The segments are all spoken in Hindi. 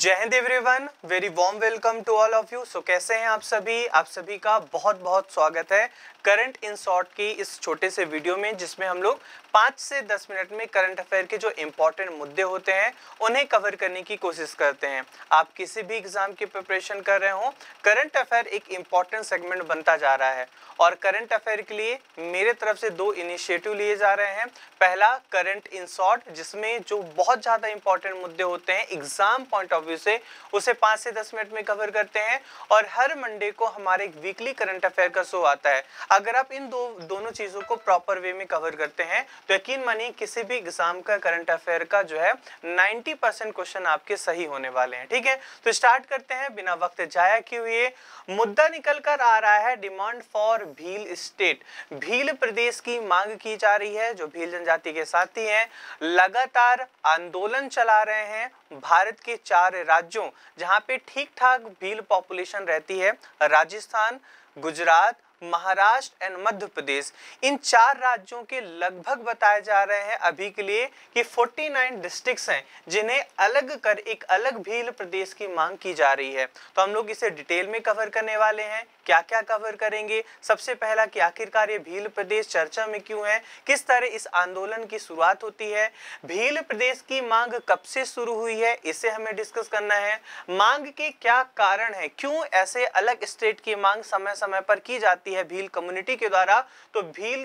जय हिंद everyone very warm welcome to all of you so कैसे हैं आप सभी आप सभी का बहुत बहुत स्वागत है करंट इन शॉर्ट की इस छोटे से वीडियो में जिसमें हम लोग पाँच से दस मिनट में करंट अफेयर के जो इम्पोर्टेंट मुद्दे होते हैं उन्हें कवर करने की कोशिश करते हैं आप किसी भी एग्ज़ाम की प्रिपरेशन कर रहे हो करंट अफेयर एक इम्पॉर्टेंट सेगमेंट बनता जा रहा है और करंट अफेयर के लिए मेरे तरफ से दो इनिशिएटिव लिए जा रहे हैं पहला करंट इन शॉर्ट जिसमें जो बहुत ज़्यादा इंपॉर्टेंट मुद्दे होते हैं एग्ज़ाम पॉइंट ऑफ व्यू से उसे पाँच से दस मिनट में कवर करते हैं और हर मंडे को हमारे वीकली करंट अफेयर का शो आता है अगर आप इन दो दोनों चीज़ों को प्रॉपर वे में कवर करते हैं तो यकीन मानिए किसी भी एग्जाम का करंट अफेयर का जो है 90 परसेंट क्वेश्चन आपके सही होने वाले हैं ठीक है तो स्टार्ट करते हैं बिना वक्त जाया किए हुए मुद्दा निकल कर आ रहा है demand for Bhil state Bhil Pradesh की मांग की जा रही है जो भील जनजाति के साथी हैं लगातार आंदोलन चला रहे हैं भारत के चार राज्यों जहां पे ठीक ठाक भील पॉपुलेशन रहती है राजस्थान गुजरात महाराष्ट्र एंड मध्य प्रदेश इन चार राज्यों के लगभग बताए जा रहे हैं अभी के लिए कि 49 डिस्ट्रिक्ट्स हैं जिन्हें अलग कर एक अलग भील प्रदेश की मांग की जा रही है तो हम लोग इसे डिटेल में कवर करने वाले हैं क्या क्या कवर करेंगे सबसे पहला कि आखिरकार ये भील प्रदेश चर्चा में क्यों है किस तरह इस आंदोलन की शुरुआत होती है भील प्रदेश की मांग कब से शुरू हुई है इसे हमें डिस्कस करना है मांग के क्या कारण है क्यों ऐसे अलग स्टेट की मांग समय समय पर की जाती जाती है भील कम्युनिटी के द्वारा तो भील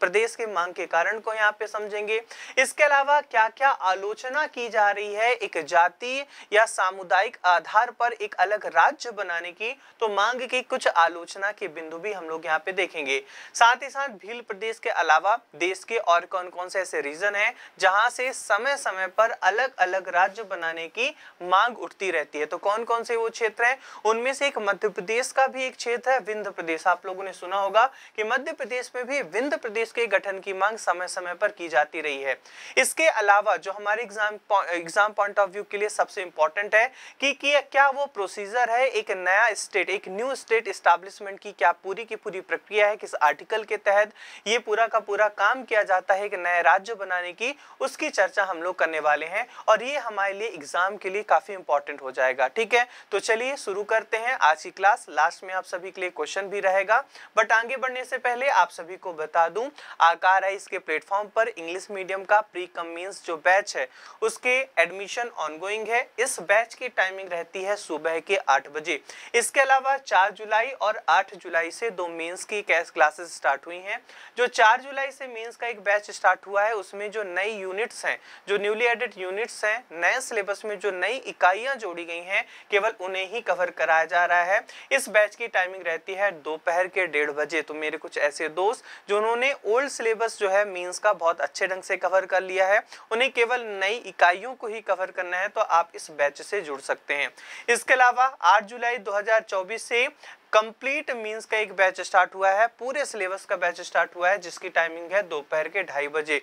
प्रदेश के मांग के कारण को यहाँ पे समझेंगे इसके अलावा क्या क्या आलोचना की जा रही है एक जाति या सामुदायिक आधार पर एक अलग राज्य बनाने की तो मांग की कुछ आलोचना के बिंदु भी हम लोग यहाँ पे देखेंगे साथ ही साथ भील प्रदेश के अलावा देश के और कौन कौन से ऐसे रीजन है जहां से समय समय पर अलग अलग राज्य बनाने की मांग उठती रहती है तो कौन कौन से वो क्षेत्र है उनमें से एक मध्य प्रदेश का भी एक क्षेत्र है विंध्य प्रदेश आप लोग लोगों ने सुना होगा कि मध्य प्रदेश में भी विंद प्रदेश के गठन की मांग समय समय पर की जाती रही है इसके अलावा जो हमारे exam exam point of view के लिए सबसे इंपॉर्टेंट है कि, कि क्या वो प्रोसीजर है एक नया स्टेट एक न्यू स्टेट स्टैब्लिशमेंट की क्या पूरी की पूरी प्रक्रिया है किस आर्टिकल के तहत ये पूरा का पूरा काम किया जाता है एक नए राज्य बनाने की उसकी चर्चा हम लोग करने वाले हैं और ये हमारे लिए एग्जाम के लिए काफी इंपॉर्टेंट हो जाएगा ठीक है तो चलिए शुरू करते हैं आज की क्लास लास्ट में आप सभी के लिए क्वेश्चन भी रहेगा बट आगे बढ़ने से पहले आप सभी को बता दूं आकार है इसके प्लेटफॉर्म पर इंग्लिश मीडियम का प्री कमीन्स जो बैच है उसके एडमिशन ऑनगोइंग है इस बैच की टाइमिंग रहती है सुबह के आठ बजे इसके अलावा चार जुलाई और आठ जुलाई से दो मेन्स की कैश क्लासेस स्टार्ट हुई हैं जो चार जुलाई से मेन्स का एक बैच स्टार्ट हुआ है उसमें जो नई यूनिट्स हैं जो न्यूली एडेड यूनिट्स हैं नए सिलेबस में जो नई इकाइयां जोड़ी गई हैं केवल उन्हें ही कवर कराया जा रहा है इस बैच की टाइमिंग रहती है दोपहर के डेढ़ बजे तो मेरे कुछ ऐसे दोस्त जो उन्होंने ओल्ड सिलेबस जो है मीन्स का बहुत अच्छे ढंग से कवर कर लिया है उन्हें केवल नई इकाइयों को ही कवर करना है तो आप इस बैच से जुड़ सकते हैं इसके अलावा आठ जुलाई दो से कंप्लीट मींस का एक बैच स्टार्ट हुआ है पूरे सिलेबस का बैच स्टार्ट हुआ है जिसकी टाइमिंग है दोपहर के ढाई बजे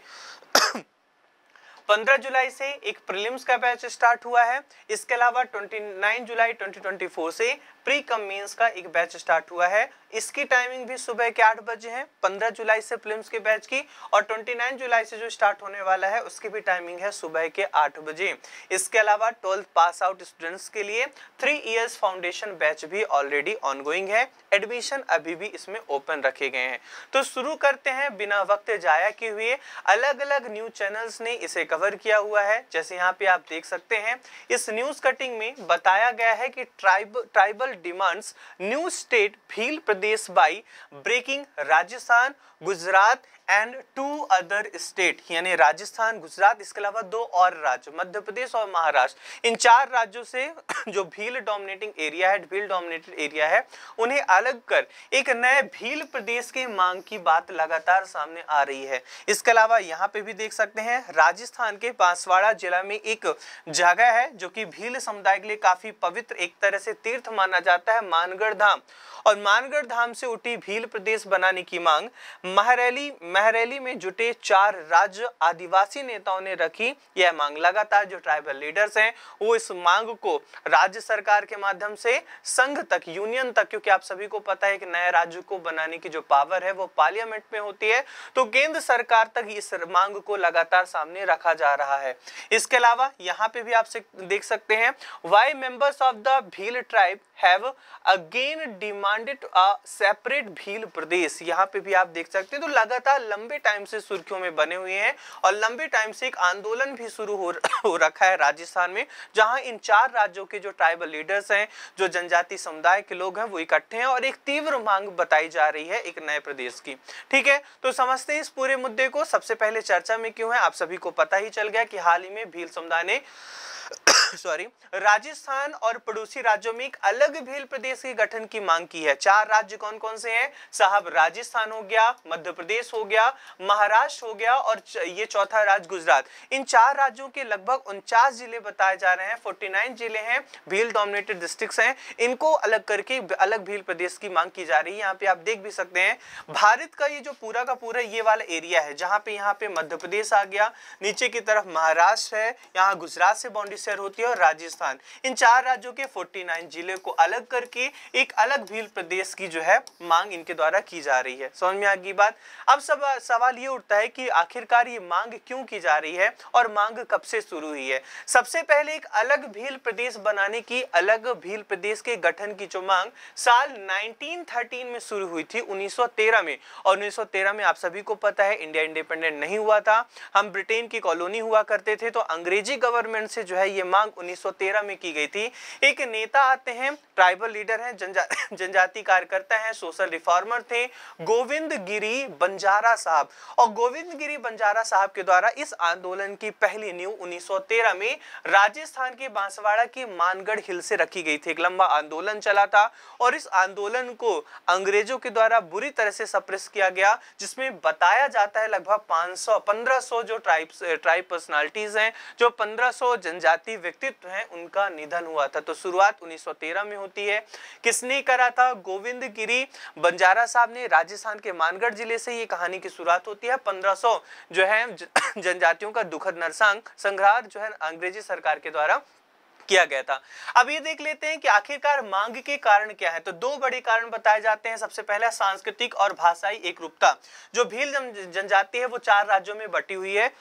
15 जुलाई से एक प्रीलिम्स का बैच स्टार्ट हुआ है इसके अलावा 29 जुलाई 2024 से प्री कम मीन्स का एक बैच स्टार्ट हुआ है इसकी टाइमिंग भी सुबह के आठ बजे है पंद्रह जुलाई से फिल्म के बैच की और ट्वेंटी नाइन जुलाई से जो स्टार्ट होने वाला है उसकी भी टाइमिंग है सुबह के आठ बजे इसके अलावा ट्वेल्थ पास आउट स्टूडेंट्स के लिए थ्री इयर्स फाउंडेशन बैच भी ऑलरेडी ऑनगोइंग है एडमिशन अभी भी इसमें ओपन रखे गए हैं तो शुरू करते हैं बिना वक्त जाया किए हुए अलग अलग न्यूज चैनल्स ने इसे कवर किया हुआ है जैसे यहाँ पे आप देख सकते हैं इस न्यूज कटिंग में बताया गया है कि tribe tribal Bengal demands new state Bhil Pradesh by breaking Rajasthan Gujarat and two other state यानी राजस्थान गुजरात इसके अलावा दो और राज्य मध्य प्रदेश और महाराष्ट्र इन चार राज्यों से जो भील डोमिनेटिंग एरिया है भील डोमिनेटेड एरिया है उन्हें अलग कर एक नए भील प्रदेश की मांग की बात लगातार सामने आ रही है इसके अलावा यहाँ पे भी देख सकते हैं राजस्थान के बांसवाड़ा जिला में एक जगह है जो कि भील समुदाय के लिए काफी पवित्र एक तरह से तीर्थ माना जाता है मानगढ़ धाम और मानगढ़ धाम से उठी भील प्रदेश बनाने की मांग महरैली महरैली में जुटे चार राज्य आदिवासी नेताओं ने रखी यह मांग लगातार जो ट्राइबल लीडर्स हैं वो इस मांग को राज्य सरकार के माध्यम से संघ तक यूनियन तक क्योंकि आप सभी को पता है कि नए राज्य को बनाने की जो पावर है वो पार्लियामेंट में होती है तो केंद्र सरकार तक इस मांग को लगातार सामने रखा जा रहा है इसके अलावा यहाँ पे भी आप देख सकते हैं why members of the Bhil tribe have again demand demanded separate Bhil Pradesh यहाँ पे भी आप देख सकते हैं तो लगातार लंबे टाइम से सुर्खियों में बने हुए हैं और लंबे टाइम से एक आंदोलन भी शुरू हो, हो रखा है राजस्थान में जहां इन चार राज्यों के जो ट्राइबल लीडर्स हैं जो जनजाति समुदाय के लोग हैं वो इकट्ठे हैं और एक तीव्र मांग बताई जा रही है एक नए प्रदेश की ठीक है तो समझते हैं इस पूरे मुद्दे को सबसे पहले चर्चा में क्यों है आप सभी को पता ही चल गया कि हाल ही में भील समुदाय ने सॉरी राजस्थान और पड़ोसी राज्यों में एक अलग भील प्रदेश के गठन की मांग की है चार राज्य कौन कौन से हैं साहब राजस्थान हो गया मध्य प्रदेश हो गया महाराष्ट्र हो गया और ये चौथा राज्य गुजरात इन चार राज्यों के लगभग उनचास जिले बताए जा रहे हैं फोर्टी जिले हैं भील डोमिनेटेड डिस्ट्रिक्ट हैं इनको अलग करके अलग भील प्रदेश की मांग की जा रही है यहाँ पे आप देख भी सकते हैं भारत का ये जो पूरा का पूरा ये वाला एरिया है जहाँ पे यहाँ पे मध्य प्रदेश आ गया नीचे की तरफ महाराष्ट्र है यहाँ गुजरात से बाउंड्री शहर होती है और राजस्थान इन चार राज्यों के 49 जिले को अलग करके एक अलग भील प्रदेश की जो है मांग इनके द्वारा की जा रही है समझ में आगे बात अब सब सवाल ये उठता है कि आखिरकार ये मांग क्यों की जा रही है और मांग कब से शुरू हुई है सबसे पहले एक अलग भील प्रदेश बनाने की अलग भील प्रदेश के गठन की जो मांग साल नाइनटीन में शुरू हुई थी उन्नीस में और उन्नीस में आप सभी को पता है इंडिया इंडिपेंडेंट नहीं हुआ था हम ब्रिटेन की कॉलोनी हुआ करते थे तो अंग्रेजी गवर्नमेंट से जो है ये मांग 1913 में की गई थी एक नेता आते हैं ट्राइबल लीडर हैं जनजा जनजाति कार्यकर्ता हैं सोशल रिफॉर्मर थे गोविंद गिरी बंजारा साहब और गोविंद गिरी बंजारा साहब के द्वारा इस आंदोलन की पहली न्यू 1913 में राजस्थान के बांसवाड़ा के मानगढ़ हिल से रखी गई थी एक लंबा आंदोलन चला था और इस आंदोलन को अंग्रेजों के द्वारा बुरी तरह से सप्रेस किया गया जिसमें बताया जाता है लगभग 500 सौ जो ट्राइब ट्राइब पर्सनालिटीज हैं जो 1500 जनजाति जाति व्यक्तित्व हैं उनका निधन हुआ था तो शुरुआत 1913 में होती है किसने करा था गोविंद गिरी बंजारा साहब ने राजस्थान के मानगढ़ जिले से ये कहानी की शुरुआत होती है 1500 जो है जनजातियों का दुखद नरसंग संग्रह जो है अंग्रेजी सरकार के द्वारा किया गया था अब ये देख लेते हैं कि आखिरकार मांग के कारण क्या है तो दो बड़े कारण बताए जाते हैं सबसे पहला सांस्कृतिक और भाषाई एकरूपता जो भील जनजाति है वो चार राज्यों में बटी हुई है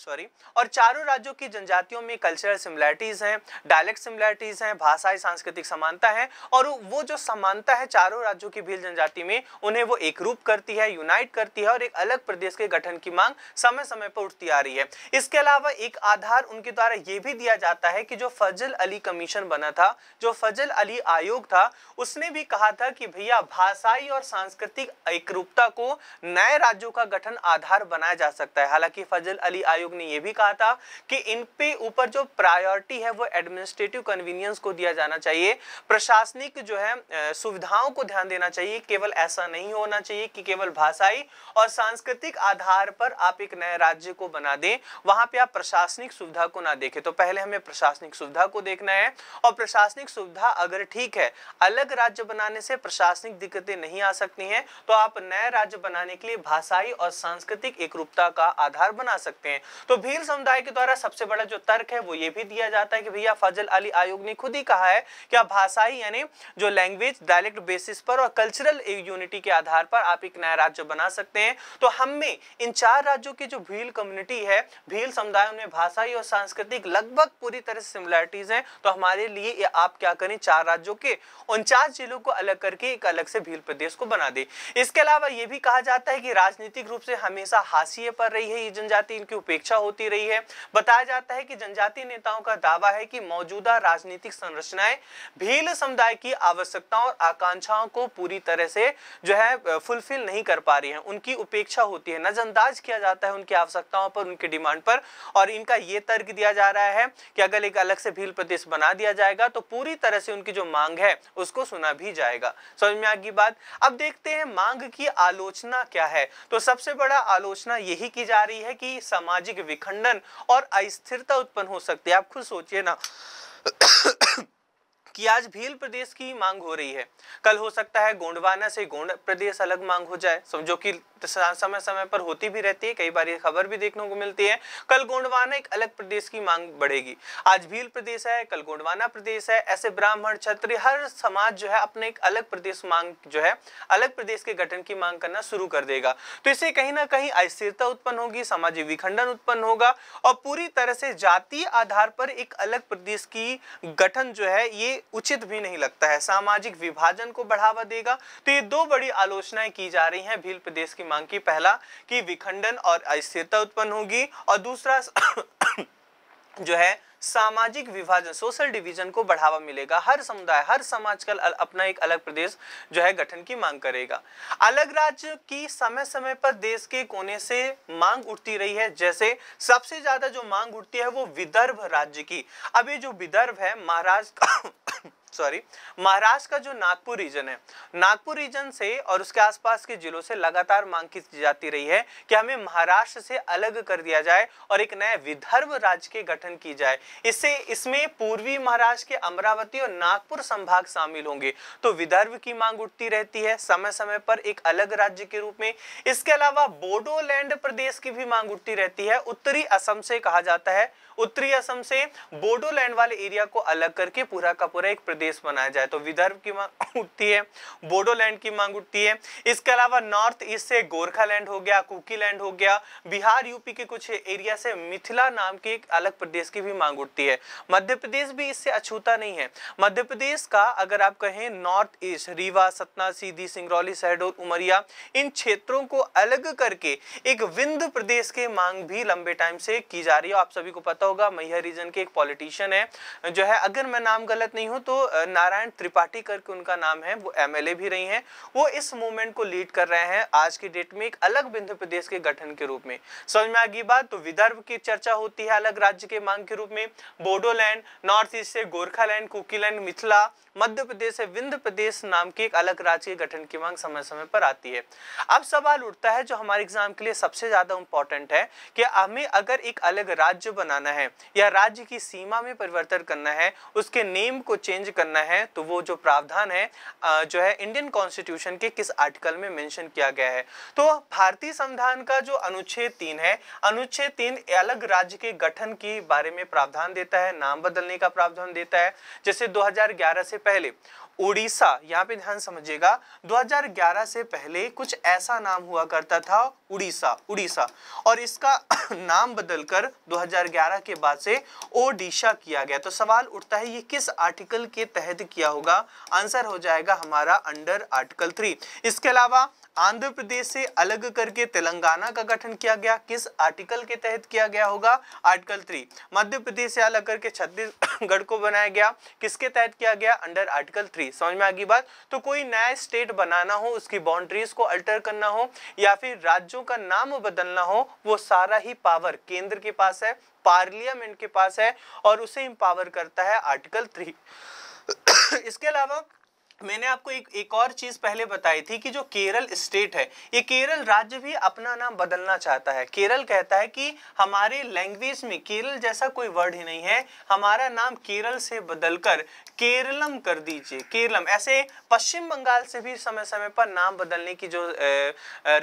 सॉरी और चारों राज्यों की जनजातियों में कल्चरल सिमिलैरिटीज़ हैं डायलेक्ट सिमिलैरिटीज़ हैं भाषाई सांस्कृतिक समानता है और वो जो समानता है चारों राज्यों की भील जनजाति में उन्हें वो एक रूप करती है यूनाइट करती है और एक अलग प्रदेश के गठन की मांग समय समय पर उठती आ रही है इसके अलावा एक आधार उनके द्वारा ये भी दिया जाता है कि जो फजल अली कमीशन बना था जो फजल अली आयोग था उसने भी कहा था कि भैया भाषाई और सांस्कृतिक एकरूपता को नए राज्यों का गठन आधार बनाया जा सकता है हालांकि फजल अली आयोग आयोग ने यह भी कहा था कि इन पे ऊपर जो प्रायोरिटी है वो एडमिनिस्ट्रेटिव कन्वीनियंस को दिया जाना चाहिए प्रशासनिक जो है सुविधाओं को ध्यान देना चाहिए केवल ऐसा नहीं होना चाहिए कि केवल भाषाई और सांस्कृतिक आधार पर आप एक नए राज्य को बना दें वहां पे आप प्रशासनिक सुविधा को ना देखें तो पहले हमें प्रशासनिक सुविधा को देखना है और प्रशासनिक सुविधा अगर ठीक है अलग राज्य बनाने से प्रशासनिक दिक्कतें नहीं आ सकती हैं तो आप नए राज्य बनाने के लिए भाषाई और सांस्कृतिक एकरूपता का आधार बना सकते हैं तो भील समुदाय के द्वारा सबसे बड़ा जो तर्क है वो ये भी दिया जाता है कि भैया फजल अली आयोग ने खुद ही कहा है कि आप भाषाई यानी जो लैंग्वेज डायलेक्ट बेसिस पर और कल्चरल यूनिटी के आधार पर आप एक नया राज्य बना सकते हैं तो हम में इन चार राज्यों की जो भील कम्युनिटी है भील समुदाय में भाषाई और सांस्कृतिक लगभग पूरी तरह से सिमिलैरिटीज हैं तो हमारे लिए आप क्या करें चार राज्यों के उनचास जिलों को अलग करके एक अलग से भील प्रदेश को बना दे इसके अलावा ये भी कहा जाता है कि राजनीतिक रूप से हमेशा हाशिए पर रही है ये जनजाति इनकी उपेक्षा चर्चा होती रही है बताया जाता है कि जनजातीय नेताओं का दावा है कि मौजूदा राजनीतिक संरचनाएं भील समुदाय की आवश्यकताओं और आकांक्षाओं को पूरी तरह से जो है फुलफिल नहीं कर पा रही है उनकी उपेक्षा होती है नजरअंदाज किया जाता है उनकी आवश्यकताओं पर उनकी डिमांड पर और इनका यह तर्क दिया जा रहा है कि अगर एक अलग से भील प्रदेश बना दिया जाएगा तो पूरी तरह से उनकी जो मांग है उसको सुना भी जाएगा समझ में आगे बात अब देखते हैं मांग की आलोचना क्या है तो सबसे बड़ा आलोचना यही की जा रही है कि सामाजिक के विखंडन और अस्थिरता उत्पन्न हो सकती है आप खुद सोचिए ना कि आज भील प्रदेश की मांग हो रही है कल हो सकता है गोंडवाना से गोंड प्रदेश अलग मांग हो जाए समझो कि तो समय समय पर होती भी रहती है कई बार ये खबर भी देखने को मिलती है कल गोंडवाना एक अलग प्रदेश की मांग बढ़ेगी आज भील प्रदेश है कल गोंडवाना प्रदेश है ऐसे ब्राह्मण क्षत्रिय हर समाज जो है अपने एक अलग प्रदेश मांग जो है अलग प्रदेश के गठन की मांग करना शुरू कर देगा तो इससे कहीं ना कहीं अस्थिरता उत्पन्न होगी सामाजिक विखंडन उत्पन्न होगा और पूरी तरह से जातीय आधार पर एक अलग प्रदेश की गठन जो है ये उचित भी नहीं लगता है सामाजिक विभाजन को बढ़ावा देगा तो ये दो बड़ी आलोचनाएं की जा रही है भील प्रदेश की मांग की पहला कि विखंडन और अस्थिरता उत्पन्न होगी और दूसरा जो है सामाजिक विभाजन सोशल डिवीजन को बढ़ावा मिलेगा हर समुदाय हर समाज का अपना एक अलग प्रदेश जो है गठन की मांग करेगा अलग राज्य की समय समय पर देश के कोने से मांग उठती रही है जैसे सबसे ज्यादा जो मांग उठती है वो विदर्भ राज्य की अब ये जो विदर्भ है महाराष्ट्र सॉरी महाराष्ट्र का जो नागपुर रीजन है नागपुर रीजन से और उसके आसपास के जिलों से लगातार मांग की जाती रही है कि हमें महाराष्ट्र से अलग कर दिया जाए और एक नया विदर्भ राज्य के गठन की जाए इससे इसमें पूर्वी महाराष्ट्र के अमरावती और नागपुर संभाग शामिल होंगे तो विदर्भ की मांग उठती रहती है समय समय पर एक अलग राज्य के रूप में इसके अलावा बोडोलैंड प्रदेश की भी मांग उठती रहती है उत्तरी असम से कहा जाता है उत्तरी असम से बोडोलैंड वाले एरिया को अलग करके पूरा का पूरा एक प्रदेश बनाया जाए तो विदर्भ की मांग उठती है बोडोलैंड की मांग उठती है इसके अलावा नॉर्थ ईस्ट से गोरखालैंड हो गया कुकीलैंड हो गया बिहार यूपी के कुछ एरिया से मिथिला नाम के एक अलग प्रदेश की भी मांग उठती है मध्य प्रदेश भी इससे अछूता नहीं है मध्य प्रदेश का अगर आप कहें नॉर्थ ईस्ट रीवा सतना सीधी सिंगरौली शहडोल उमरिया इन क्षेत्रों को अलग करके एक विंध्य प्रदेश के मांग भी लंबे टाइम से की जा रही है आप सभी को पता होगा मैया रीजन के एक पॉलिटिशियन है जो है अगर मैं नाम गलत नहीं हूँ तो नारायण त्रिपाठी करके उनका नाम है वो एम भी रही हैं वो इस मूवमेंट को लीड कर रहे हैं आज की डेट में एक अलग विंध्य प्रदेश के गठन के रूप में समझ में आगे बात तो विदर्भ की चर्चा होती है अलग राज्य के मांग के रूप में बोडोलैंड नॉर्थ ईस्ट से गोरखालैंड कुकीलैंड मिथिला मध्य प्रदेश से विंध्य प्रदेश नाम के एक अलग राज्य के गठन की मांग समय समय पर आती है अब सवाल उठता है जो हमारे एग्जाम के लिए सबसे ज्यादा इंपॉर्टेंट है कि हमें अगर एक अलग राज्य बनाना है है या राज्य की सीमा में परिवर्तन करना है उसके नेम को चेंज करना है तो वो जो प्रावधान है जो है इंडियन कॉन्स्टिट्यूशन के किस आर्टिकल में मेंशन किया गया है तो भारतीय संविधान का जो अनुच्छेद तीन है अनुच्छेद तीन अलग राज्य के गठन के बारे में प्रावधान देता है नाम बदलने का प्रावधान देता है जैसे दो से पहले उड़ीसा यहाँ पे ध्यान समझिएगा 2011 से पहले कुछ ऐसा नाम हुआ करता था उड़ीसा उड़ीसा और इसका नाम बदलकर 2011 के बाद से ओडिशा किया गया तो सवाल उठता है ये किस आर्टिकल के तहत किया होगा आंसर हो जाएगा हमारा अंडर आर्टिकल थ्री इसके अलावा आंध्र प्रदेश से अलग करके तेलंगाना का गठन किया गया किस आर्टिकल के तहत किया गया होगा आर्टिकल थ्री मध्य प्रदेश से अलग करके छत्तीसगढ़ को बनाया गया किसके तहत किया गया अंडर आर्टिकल थ्री समझ में आगे बात तो कोई नया स्टेट बनाना हो उसकी बाउंड्रीज को अल्टर करना हो या फिर राज्यों का नाम बदलना हो वो सारा ही पावर केंद्र के पास है पार्लियामेंट के पास है और उसे इम्पावर करता है आर्टिकल थ्री इसके अलावा मैंने आपको एक एक और चीज पहले बताई थी कि जो केरल स्टेट है ये केरल राज्य भी अपना नाम बदलना चाहता है केरल कहता है कि हमारे लैंग्वेज में केरल जैसा कोई वर्ड ही नहीं है हमारा नाम केरल से बदलकर केरलम कर दीजिए केरलम ऐसे पश्चिम बंगाल से भी समय समय पर नाम बदलने की जो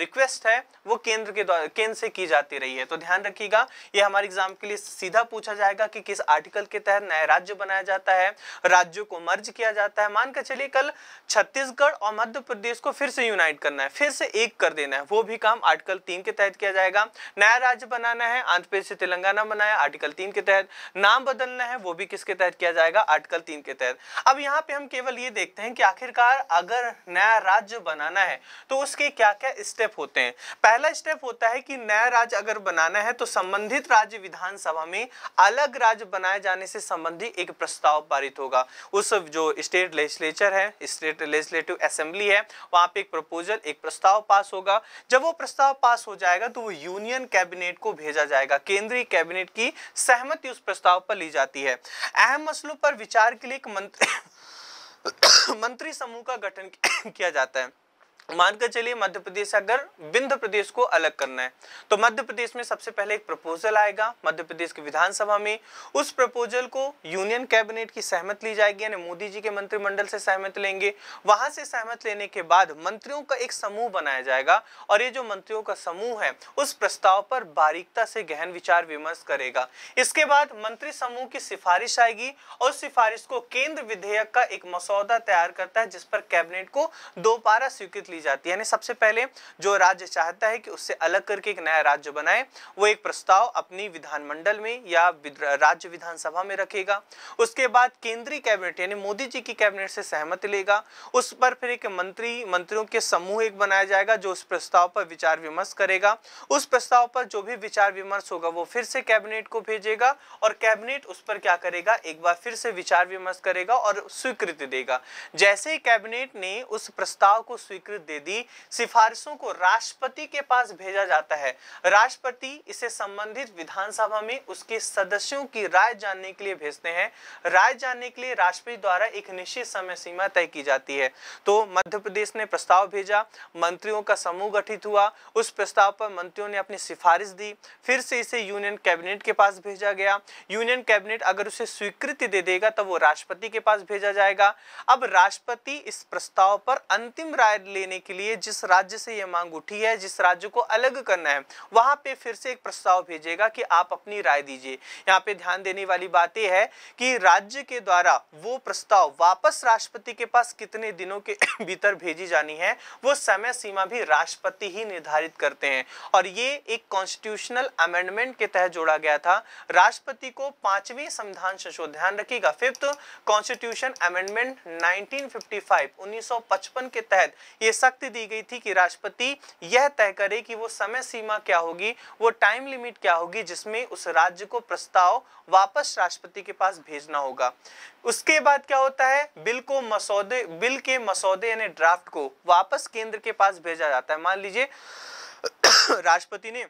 रिक्वेस्ट है वो केंद्र के द्वारा केंद्र से की जाती रही है तो ध्यान रखिएगा ये हमारे एग्जाम के लिए सीधा पूछा जाएगा कि किस आर्टिकल के तहत नया राज्य बनाया जाता है राज्यों को मर्ज किया जाता है मान कर चलिए कल केवल छत्तीसगढ़ और मध्य प्रदेश को फिर से यूनाइट करना है फिर से एक कर देना है वो भी काम आर्टिकल तीन के तहत किया जाएगा नया राज्य बनाना है आंध्र प्रदेश से तेलंगाना बनाया आर्टिकल तीन के तहत नाम बदलना है वो भी किसके तहत किया जाएगा आर्टिकल तीन के तहत अब यहाँ पे हम केवल ये देखते हैं कि आखिरकार अगर नया राज्य बनाना है तो उसके क्या क्या स्टेप होते हैं पहला स्टेप होता है कि नया राज्य अगर बनाना है तो संबंधित राज्य विधानसभा में अलग राज्य बनाए जाने से संबंधी एक प्रस्ताव पारित होगा उस जो स्टेट लेजिस्लेचर है स्टेट लेजिस्लेटिव असेंबली है वहां पे एक प्रपोजल एक प्रस्ताव पास होगा जब वो प्रस्ताव पास हो जाएगा तो वो यूनियन कैबिनेट को भेजा जाएगा केंद्रीय कैबिनेट की सहमति उस प्रस्ताव पर ली जाती है अहम मसलों पर विचार के लिए एक मंत्री मंत्री समूह का गठन किया जाता है मानकर चलिए मध्य प्रदेश अगर विंध्य प्रदेश को अलग करना है तो मध्य प्रदेश में सबसे पहले एक प्रपोजल आएगा मध्य प्रदेश की विधानसभा में उस प्रपोजल को यूनियन कैबिनेट की सहमत ली जाएगी यानी मोदी जी के मंत्रिमंडल से सहमत लेंगे वहां से सहमत लेने के बाद मंत्रियों का एक समूह बनाया जाएगा और ये जो मंत्रियों का समूह है उस प्रस्ताव पर बारीकता से गहन विचार विमर्श करेगा इसके बाद मंत्री समूह की सिफारिश आएगी और सिफारिश को केंद्र विधेयक का एक मसौदा तैयार करता है जिस पर कैबिनेट को दोबारा स्वीकृत दी जाती है यानी सबसे पहले जो राज्य चाहता है कि उससे अलग करके एक नया राज्य बनाए वो एक प्रस्ताव अपनी विधानमंडल में या राज्य विधानसभा में रखेगा उसके बाद केंद्रीय कैबिनेट यानी मोदी जी की कैबिनेट से सहमत लेगा उस पर फिर एक मंत्री मंत्रियों के समूह एक बनाया जाएगा जो उस प्रस्ताव पर विचार विमर्श करेगा उस प्रस्ताव पर जो भी विचार विमर्श होगा वो फिर से कैबिनेट को भेजेगा और कैबिनेट उस पर क्या करेगा एक बार फिर से विचार विमर्श करेगा और स्वीकृति देगा जैसे ही कैबिनेट ने उस प्रस्ताव को स्वीकृत दे दी सिफारिशों को राष्ट्रपति के पास भेजा जाता है राष्ट्रपति इसे संबंधित विधानसभा में उसके सदस्यों की राय जानने के लिए भेजते हैं राय जानने के लिए राष्ट्रपति द्वारा एक निश्चित समय सीमा तय की जाती है तो मध्य प्रदेश ने प्रस्ताव भेजा मंत्रियों का समूह गठित हुआ उस प्रस्ताव पर मंत्रियों ने अपनी सिफारिश दी फिर से इसे यूनियन कैबिनेट के पास भेजा गया यूनियन कैबिनेट अगर उसे स्वीकृति दे देगा तब वो राष्ट्रपति के पास भेजा जाएगा अब राष्ट्रपति इस प्रस्ताव पर अंतिम राय लेने करने के लिए जिस राज्य से ये मांग उठी है जिस राज्य को अलग करना है वहां पे फिर से एक प्रस्ताव भेजेगा कि आप अपनी राय दीजिए यहाँ पे ध्यान देने वाली बात यह है कि राज्य के द्वारा वो प्रस्ताव वापस राष्ट्रपति के पास कितने दिनों के भीतर भेजी जानी है वो समय सीमा भी राष्ट्रपति ही निर्धारित करते हैं और ये एक कॉन्स्टिट्यूशनल अमेंडमेंट के तहत जोड़ा गया था राष्ट्रपति को पांचवें संविधान संशोधन ध्यान रखिएगा फिफ्थ कॉन्स्टिट्यूशन अमेंडमेंट 1955 1955 के तहत ये सब शक्ति दी गई थी कि राष्ट्रपति यह तय करे कि वो समय सीमा क्या होगी वो टाइम लिमिट क्या होगी जिसमें उस राज्य को प्रस्ताव वापस राष्ट्रपति के पास भेजना होगा उसके बाद क्या होता है बिल को मसौदे बिल के मसौदे यानी ड्राफ्ट को वापस केंद्र के पास भेजा जाता है मान लीजिए राष्ट्रपति ने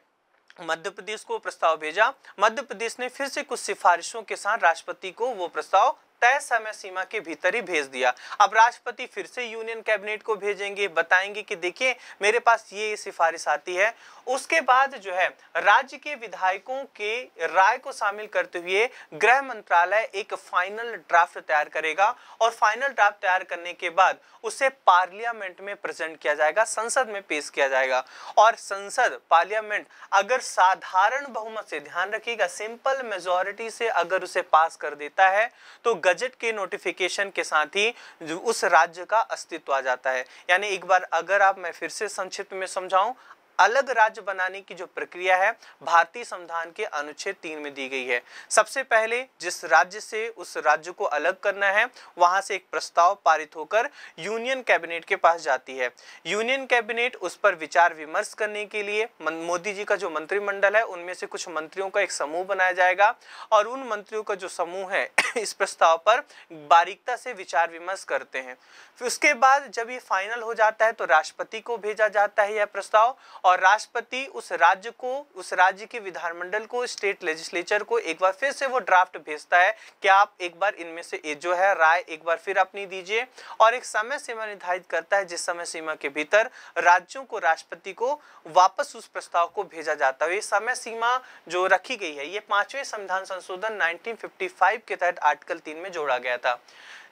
मध्य प्रदेश को प्रस्ताव भेजा मध्य प्रदेश ने फिर से कुछ सिफारिशों के साथ राष्ट्रपति को वो प्रस्ताव तय समय सीमा के भीतर ही भेज दिया अब राष्ट्रपति फिर से यूनियन कैबिनेट को भेजेंगे बताएंगे कि देखिए मेरे पास ये सिफारिश आती है उसके बाद जो है राज्य के विधायकों के राय को शामिल करते हुए गृह मंत्रालय एक फाइनल ड्राफ्ट तैयार करेगा और फाइनल ड्राफ्ट तैयार करने के बाद उसे पार्लियामेंट में प्रेजेंट किया जाएगा संसद में पेश किया जाएगा और संसद पार्लियामेंट अगर साधारण बहुमत से ध्यान रखिएगा सिंपल मेजोरिटी से अगर उसे पास कर देता है तो गजट के नोटिफिकेशन के साथ ही उस राज्य का अस्तित्व आ जाता है यानी एक बार अगर आप मैं फिर से संक्षिप्त में समझाऊं अलग राज्य बनाने की जो प्रक्रिया है भारतीय संविधान के अनुच्छेद तीन में दी गई है सबसे पहले जिस राज्य से उस राज्य को अलग करना है वहां से एक प्रस्ताव पारित होकर यूनियन कैबिनेट के पास जाती है यूनियन कैबिनेट उस पर विचार विमर्श करने के लिए मोदी जी का जो मंत्रिमंडल है उनमें से कुछ मंत्रियों का एक समूह बनाया जाएगा और उन मंत्रियों का जो समूह है इस प्रस्ताव पर बारीकता से विचार विमर्श करते हैं फिर उसके बाद जब ये फाइनल हो जाता है तो राष्ट्रपति को भेजा जाता है यह प्रस्ताव और राष्ट्रपति उस राज्य को उस राज्य के विधानमंडल को स्टेट लेजिस्लेचर को एक बार फिर से वो ड्राफ्ट भेजता है कि आप एक बार इनमें से जो है राय एक बार फिर अपनी दीजिए और एक समय सीमा निर्धारित करता है जिस समय सीमा के भीतर राज्यों को राष्ट्रपति को वापस उस प्रस्ताव को भेजा जाता है ये समय सीमा जो रखी गई है ये पांचवें संविधान संशोधन नाइनटीन के तहत आर्टिकल तीन में जोड़ा गया था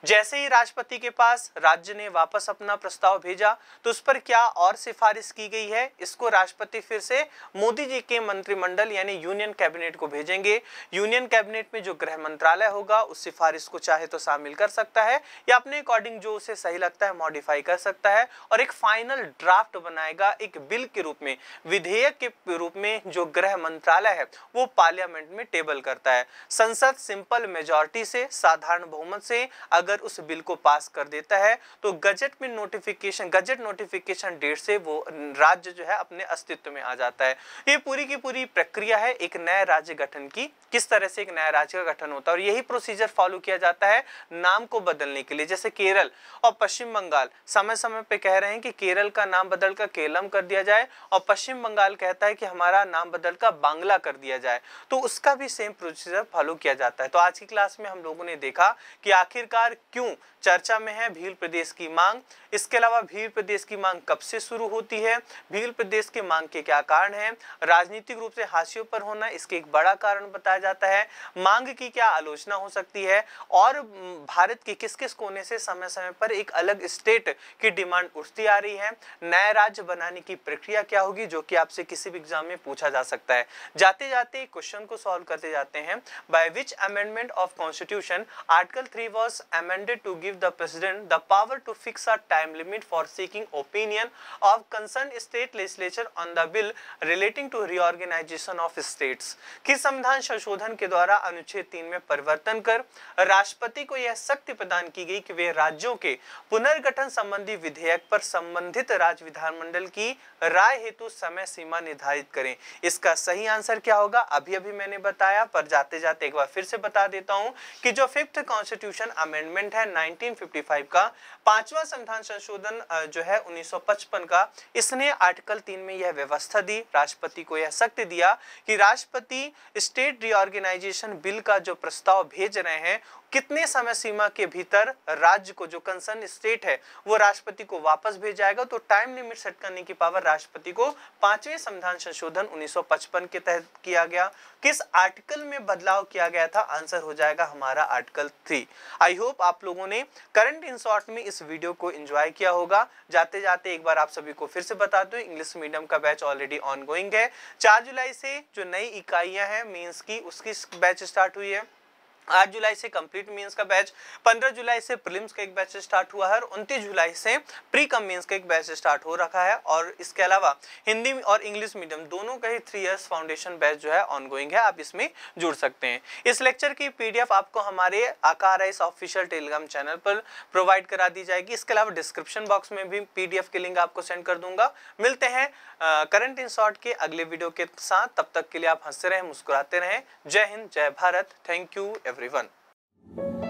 जैसे ही राष्ट्रपति के पास राज्य ने वापस अपना प्रस्ताव भेजा तो उस पर क्या और सिफारिश की गई है इसको राष्ट्रपति फिर से मोदी जी के मंत्रिमंडल यानी यूनियन कैबिनेट को भेजेंगे यूनियन कैबिनेट में जो गृह मंत्रालय होगा उस सिफारिश को चाहे तो शामिल कर सकता है या अपने अकॉर्डिंग जो उसे सही लगता है मॉडिफाई कर सकता है और एक फाइनल ड्राफ्ट बनाएगा एक बिल के रूप में विधेयक के रूप में जो गृह मंत्रालय है वो पार्लियामेंट में टेबल करता है संसद सिंपल मेजोरिटी से साधारण बहुमत से अगर अगर उस बिल को पास कर देता है तो गजट में नोटिफिकेशन गजट नोटिफिकेशन डेट से वो राज्य जो है अपने अस्तित्व में आ जाता है ये पूरी की पूरी प्रक्रिया है एक नए राज्य गठन की किस तरह से एक नया राज्य का गठन होता है और यही प्रोसीजर फॉलो किया जाता है नाम को बदलने के लिए जैसे केरल और पश्चिम बंगाल समय समय पर कह रहे हैं कि केरल का नाम बदल कर केलम कर दिया जाए और पश्चिम बंगाल कहता है कि हमारा नाम बदल कर बांग्ला कर दिया जाए तो उसका भी सेम प्रोसीजर फॉलो किया जाता है तो आज की क्लास में हम लोगों ने देखा कि आखिरकार क्यों चर्चा में है भील प्रदेश की मांग इसके अलावा भील प्रदेश की मांग कब से शुरू होती है भील प्रदेश की मांग के क्या कारण है राजनीतिक रूप से हाशियों पर होना इसके एक बड़ा कारण बताया जाता है मांग की क्या आलोचना हो सकती है और भारत के किस किस कोने से समय समय पर एक अलग स्टेट की डिमांड उठती आ रही है नया राज्य बनाने की प्रक्रिया क्या होगी जो कि आपसे किसी भी एग्जाम में पूछा जा सकता है जाते जाते क्वेश्चन को सॉल्व करते जाते हैं by which amendment of constitution article three was amended to give the president the power to fix a time limit for seeking opinion of concerned state legislature on the bill relating to reorganization of states कि संविधान संशोधन के द्वारा अनुच्छेद तीन में परिवर्तन कर राष्ट्रपति को यह शक्ति प्रदान की गई कि वे राज्यों के पुनर्गठन संबंधी विधेयक पर संबंधित राज्य विधानमंडल की राय हेतु समय सीमा निर्धारित करें इसका सही आंसर क्या होगा अभी अभी मैंने बताया पर जाते जाते एक बार फिर से बता देता हूं कि जो फिफ्थ कॉन्स्टिट्यूशन अमेंडमेंट अमेंडमेंट है 1955 का पांचवा संविधान संशोधन जो है 1955 का इसने आर्टिकल तीन में यह व्यवस्था दी राष्ट्रपति को यह शक्ति दिया कि राष्ट्रपति स्टेट रिओर्गेनाइजेशन बिल का जो प्रस्ताव भेज रहे हैं कितने समय सीमा के भीतर राज्य को जो कंसर्न स्टेट है वो राष्ट्रपति को वापस भेज जाएगा तो टाइम लिमिट सेट करने की पावर राष्ट्रपति को पांचवें संविधान संशोधन 1955 के तहत किया गया किस आर्टिकल में बदलाव किया गया था आंसर हो जाएगा हमारा आर्टिकल थ्री आई होप आप लोगों ने करंट इन शॉर्ट में इस वीडियो को एंजॉय किया होगा जाते जाते एक बार आप सभी को फिर से बता दो इंग्लिश मीडियम का बैच ऑलरेडी ऑन है चार जुलाई से जो नई इकाइयां हैं मीन्स की उसकी बैच स्टार्ट हुई है आठ जुलाई से कंप्लीट मेंस का बैच पंद्रह जुलाई से प्रीलिम्स का एक बैच स्टार्ट हुआ है और उनतीस जुलाई से प्री कम मेंस का एक बैच स्टार्ट हो रखा है और इसके अलावा हिंदी और इंग्लिश मीडियम दोनों का ही थ्री इयर्स फाउंडेशन बैच जो है ऑनगोइंग है आप इसमें जुड़ सकते हैं इस लेक्चर की पीडीएफ आपको हमारे आकार इस ऑफिशियल टेलीग्राम चैनल पर प्रोवाइड करा दी जाएगी इसके अलावा डिस्क्रिप्शन बॉक्स में भी पीडीएफ के लिंक आपको सेंड कर दूंगा मिलते हैं करंट इन शॉर्ट के अगले वीडियो के साथ तब तक के लिए आप हंसते रहें मुस्कुराते रहें जय हिंद जय भारत थैंक यू everyone.